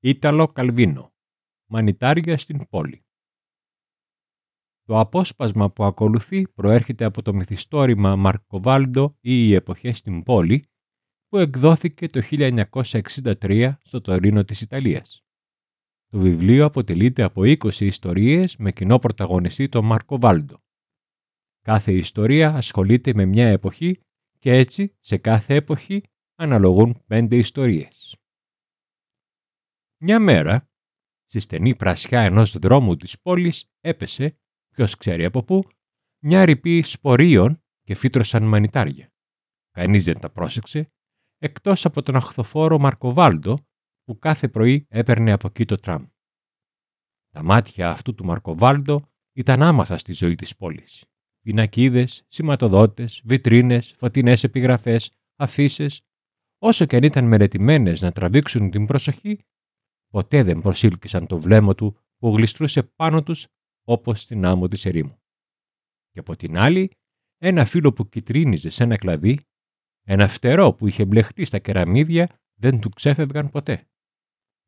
Ήταλο Καλβίνο. Μανιτάρια στην πόλη. Το απόσπασμα που ακολουθεί προέρχεται από το μυθιστόρημα Μαρκοβάλντο ή οι εποχές στην πόλη που εκδόθηκε το 1963 στο Τωρίνο της Ιταλίας. Το βιβλίο αποτελείται από 20 ιστορίες με κοινό πρωταγωνιστή τον Μαρκοβάλντο. Κάθε ιστορία ασχολείται με μια εποχή και έτσι σε κάθε εποχή αναλογούν πέντε ιστορίες. Μια μέρα, στη στενή πρασιά ενός δρόμου της πόλης έπεσε, ποιος ξέρει από πού, μια ρηπή σπορίων και φύτρωσαν μανιτάρια. Κανείς δεν τα πρόσεξε, εκτός από τον αχθοφόρο Μαρκοβάλντο που κάθε πρωί έπαιρνε από εκεί το τραμ. Τα μάτια αυτού του Μαρκοβάλντο ήταν άμαθα στη ζωή της πόλης. Πινακίδες, σηματοδότες, βιτρίνες, φωτεινές επιγραφές, αφήσει, όσο και αν ήταν μελετημένες να τραβήξουν την προσοχή, ποτέ δεν προσήλκησαν το βλέμμα του που γλιστρούσε πάνω τους όπως στην άμμο της ερήμου. Και από την άλλη, ένα φύλλο που κυτρίνιζε σε ένα κλαδί, ένα φτερό που είχε μπλεχτεί στα κεραμίδια δεν του ξέφευγαν ποτέ.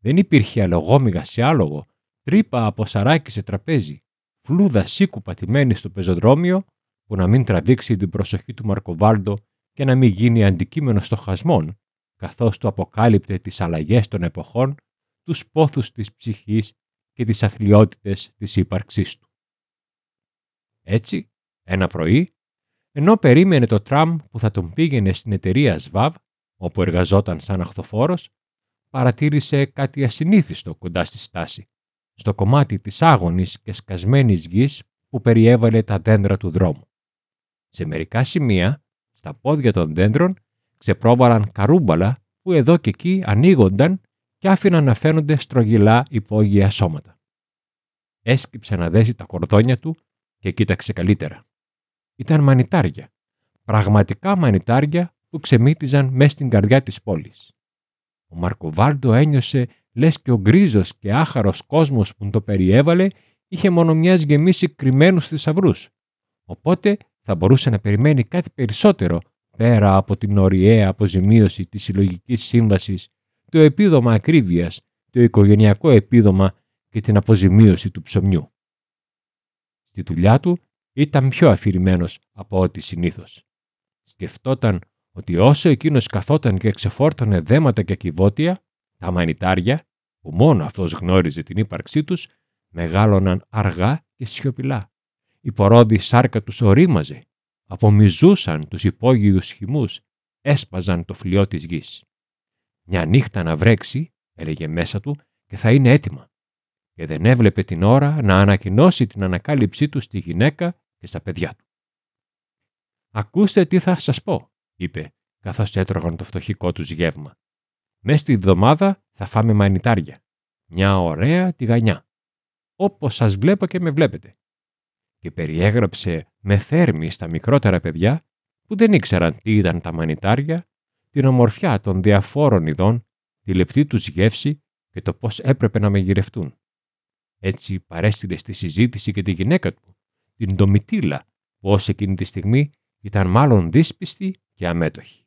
Δεν υπήρχε αλογόμηγα σε άλογο, τρύπα από σαράκι σε τραπέζι, φλούδα σίκου πατημένη στο πεζοδρόμιο που να μην τραβήξει την προσοχή του Μαρκοβάλντο και να μην γίνει αντικείμενο στοχασμών, καθώς του αποκάλυπτε τις αλλαγές των εποχών τους πόθους της ψυχής και τις αθλειότητες της ύπαρξής του. Έτσι, ένα πρωί, ενώ περίμενε το τραμ που θα τον πήγαινε στην εταιρεία ΣΒΑΒ, όπου εργαζόταν σαν αχθοφόρος, παρατήρησε κάτι ασυνήθιστο κοντά στη στάση, στο κομμάτι της άγονης και σκασμένης γης που περιέβαλε τα δέντρα του δρόμου. Σε μερικά σημεία, στα πόδια των δέντρων, ξεπρόβαλαν καρούμπαλα που εδώ και εκεί ανοίγονταν και άφηναν να φαίνονται στρογγυλά υπόγεια σώματα. Έσκυψε να δέσει τα κορδόνια του και κοίταξε καλύτερα. Ήταν μανιτάρια. Πραγματικά μανιτάρια που ξεμύτιζαν μέσα στην καρδιά της πόλης. Ο Μαρκοβάλντο ένιωσε λες και ο γκρίζος και άχαρος κόσμος που το περιέβαλε είχε μόνο μιας γεμίσει κρυμμένους θησαυρούς. Οπότε θα μπορούσε να περιμένει κάτι περισσότερο πέρα από την ωριαία αποζημίωση της συλλογικής σύμβασης το επίδομα ακρίβειας, το οικογενειακό επίδομα και την αποζημίωση του ψωμιού. Στη δουλειά του ήταν πιο αφηρημένος από ό,τι συνήθως. Σκεφτόταν ότι όσο εκείνος καθόταν και ξεφόρτωνε δέματα και κυβότια, τα μανιτάρια, που μόνο αυτός γνώριζε την ύπαρξή τους, μεγάλωναν αργά και σιωπηλά. Η πορόδη σάρκα τους ορίμαζε, απομυζούσαν τους υπόγειους χυμούς, έσπαζαν το φλοιό της γης μια νύχτα να βρέξει, έλεγε μέσα του, και θα είναι έτοιμα. Και δεν έβλεπε την ώρα να ανακοινώσει την ανακάλυψή του στη γυναίκα και στα παιδιά του. Ακούστε τι θα σας πω, είπε, καθώς έτρωγαν το φτωχικό τους γεύμα. Μες στη βδομάδα θα φάμε μανιτάρια. Μια ωραία τηγανιά. Όπως σας βλέπω και με βλέπετε. Και περιέγραψε με θέρμη στα μικρότερα παιδιά που δεν ήξεραν τι ήταν τα μανιτάρια την ομορφιά των διαφόρων ειδών, τη λεπτή τους γεύση και το πώς έπρεπε να με Έτσι παρέστηλε στη συζήτηση και τη γυναίκα του, την Ντομιτήλα, που ως εκείνη τη στιγμή ήταν μάλλον δύσπιστη και αμέτωχη.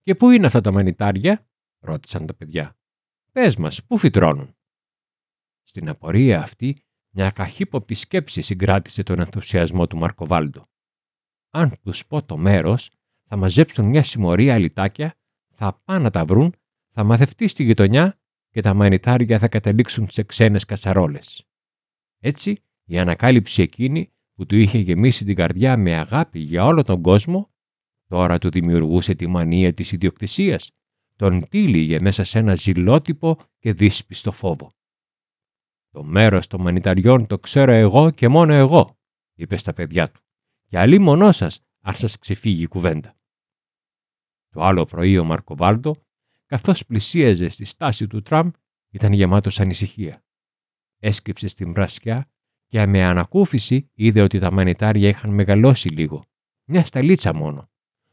«Και πού είναι αυτά τα μανιτάρια» ρώτησαν τα παιδιά. «Πες μας, πού φυτρώνουν» Στην απορία αυτή, μια καχύποπτη σκέψη συγκράτησε τον ενθουσιασμό του Μαρκοβάλντο. Αν τους πω το μέρος, θα μαζέψουν μια συμμορία λιτάκια, θα πάνε να τα βρουν, θα μαθευτεί στη γειτονιά και τα μανιτάρια θα καταλήξουν σε ξένες κατσαρόλες. Έτσι, η ανακάλυψη εκείνη που του είχε γεμίσει την καρδιά με αγάπη για όλο τον κόσμο, τώρα του δημιουργούσε τη μανία της ιδιοκτησίας, τον τύλιγε μέσα σε ένα ζηλότυπο και δύσπιστο φόβο. «Το μέρος των μανιταριών το ξέρω εγώ και μόνο εγώ», είπες στα παιδιά του. «Και αλλή μονό σας, αν σας ξεφύγει η κουβέντα». Το άλλο πρωί ο Μαρκοβάλτο, καθώς πλησίαζε στη στάση του τραμ, ήταν γεμάτος ανησυχία. Έσκυψε στην βρασιά και με ανακούφιση είδε ότι τα μανιτάρια είχαν μεγαλώσει λίγο. Μια σταλίτσα μόνο.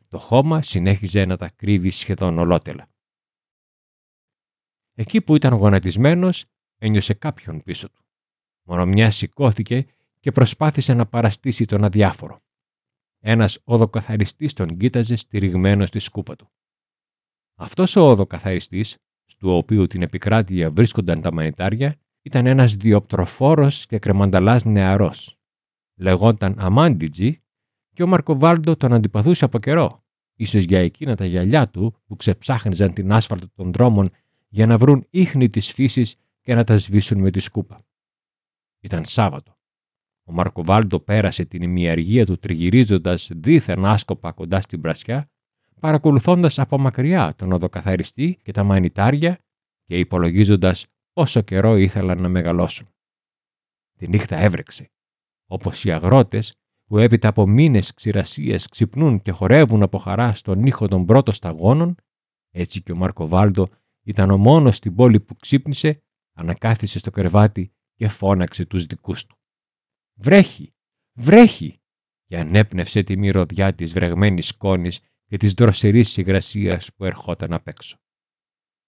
Το χώμα συνέχιζε να τα κρύβει σχεδόν ολότελα. Εκεί που ήταν γονατισμένος, ένιωσε κάποιον πίσω του. Μόνο μια σηκώθηκε και προσπάθησε να παραστήσει τον αδιάφορο. Ένας οδοκαθαριστής τον κοίταζε στηριγμένο στη σκούπα του. Αυτός ο οδοκαθαριστής, του οποίου την επικράτεια βρίσκονταν τα μανιτάρια, ήταν ένας διοπτροφόρος και κρεμανταλάς νεαρός. Λεγόταν Αμάντιτζι και ο Μαρκοβάλντο τον αντιπαθούσε από καιρό, ίσως για εκείνα τα γυαλιά του που ξεψάχνιζαν την άσφαλτο των δρόμων για να βρουν ίχνη της φύσης και να τα σβήσουν με τη σκούπα. Ήταν Σάββατο. Ο Μαρκοβάλντο πέρασε την ημιαργία του τριγυρίζοντας δίθεν άσκοπα κοντά στην πρασιά, παρακολουθώντας από μακριά τον οδοκαθαριστή και τα μανιτάρια και υπολογίζοντας πόσο καιρό ήθελαν να μεγαλώσουν. Τη νύχτα έβρεξε, όπως οι αγρότες, που έπειτα από μήνες ξηρασία ξυπνούν και χορεύουν από χαρά στον ήχο των πρώτων σταγόνων, έτσι και ο Μαρκοβάλντο ήταν ο μόνος στην πόλη που ξύπνησε, ανακάθισε στο κρεβάτι και φώναξε τους δικούς του. Βρέχει, βρέχει και ανέπνευσε τη μυρωδιά της βρεγμένης σκόνης και της δροσερής υγρασίας που ερχόταν απ' έξω.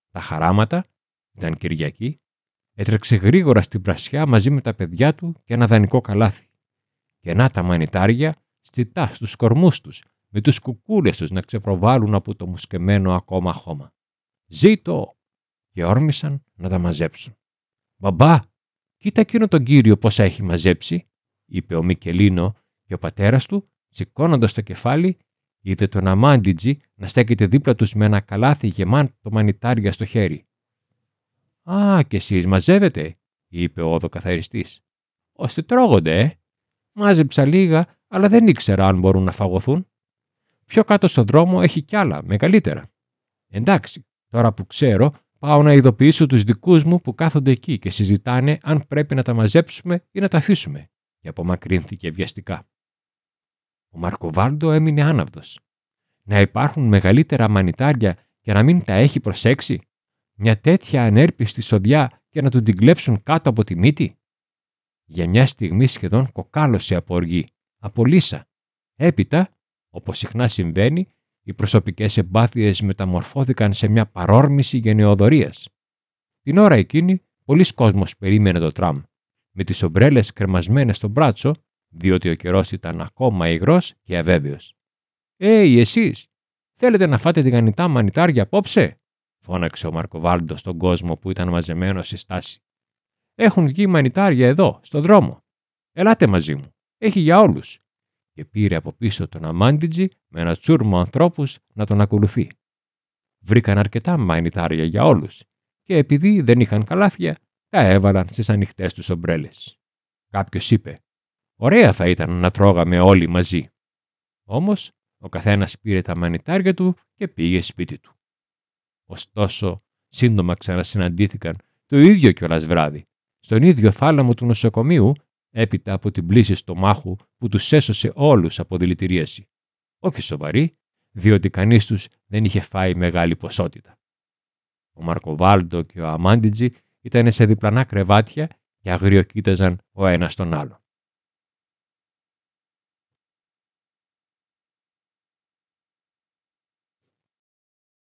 Τα χαράματα, ήταν Κυριακή, έτρεξε γρήγορα στην πρασιά μαζί με τα παιδιά του και ένα δανεικό καλάθι. Και να τα μανιτάρια στιτά στους κορμούς τους, με τους κουκούλες τους να ξεπροβάλλουν από το μουσκεμένο ακόμα χώμα. «Ζήτω!» και όρμησαν να τα μαζέψουν. «Μπαμπά, κοίτα εκείνο τον κύριο πόσα έχει μαζέψει!» είπε ο Μικελίνο και ο πατέρας του, σηκώνοντας το κεφάλι, είδε τον Αμάντιτζι να στέκεται δίπλα τους με ένα καλάθι γεμάτο μανιτάρια στο χέρι. «Α, κι εσείς μαζεύετε», είπε ο οδοκαθαριστής. «Ώστε τρώγονται, ε. Μάζεψα λίγα, αλλά δεν ήξερα αν μπορούν να φαγωθούν. Πιο κάτω στον δρόμο έχει κι άλλα, μεγαλύτερα. Εντάξει, τώρα που ξέρω, πάω να ειδοποιήσω τους δικούς μου που κάθονται εκεί και συζητάνε αν πρέπει να τα μαζέψουμε ή να τα αφήσουμε και απομακρύνθηκε βιαστικά. Ο Μαρκοβάλντο έμεινε άναυδος. Να υπάρχουν μεγαλύτερα μανιτάρια και να μην τα έχει προσέξει. Μια τέτοια ανέρπιστη σοδιά και να του την κλέψουν κάτω από τη μύτη. Για μια στιγμή σχεδόν κοκάλωσε από οργή, από λύσα. Έπειτα, όπως συχνά συμβαίνει, οι προσωπικές εμπάθειες μεταμορφώθηκαν σε μια παρόρμηση γενναιοδορίας. Την ώρα εκείνη, πολλοί κόσμος περίμενε το τραμ με τις ομπρέλες κρεμασμένες στο μπράτσο, διότι ο καιρός ήταν ακόμα υγρός και αβέβαιος. «Έι, εσείς, θέλετε να φάτε γανιτά μανιτάρια απόψε» φώναξε ο Μαρκοβάλντος στον κόσμο που ήταν μαζεμένος στη στάση. «Έχουν βγει μανιτάρια εδώ, στο δρόμο. Ελάτε μαζί μου. Έχει για όλους» και πήρε από πίσω τον Αμάντιτζι με ένα τσούρμο ανθρώπους να τον ακολουθεί. Βρήκαν αρκετά μανιτάρια για όλους και επειδή δεν είχαν καλάθια, τα έβαλαν στις ανοιχτές τους ομπρέλες. Κάποιος είπε «Ωραία θα ήταν να τρώγαμε όλοι μαζί». Όμως ο καθένας πήρε τα μανιτάρια του και πήγε σπίτι του. Ωστόσο, σύντομα ξανασυναντήθηκαν το ίδιο κιόλας βράδυ, στον ίδιο θάλαμο του νοσοκομείου, έπειτα από την πλήση στο μάχου που τους έσωσε όλους από δηλητηρίαση. Όχι σοβαρή, διότι κανείς τους δεν είχε φάει μεγάλη ποσότητα. Ο Μαρκοβάλντο και ο Αμάντιτζη ήταν σε διπλανά κρεβάτια και αγριοκοίταζαν ο ένας τον άλλο.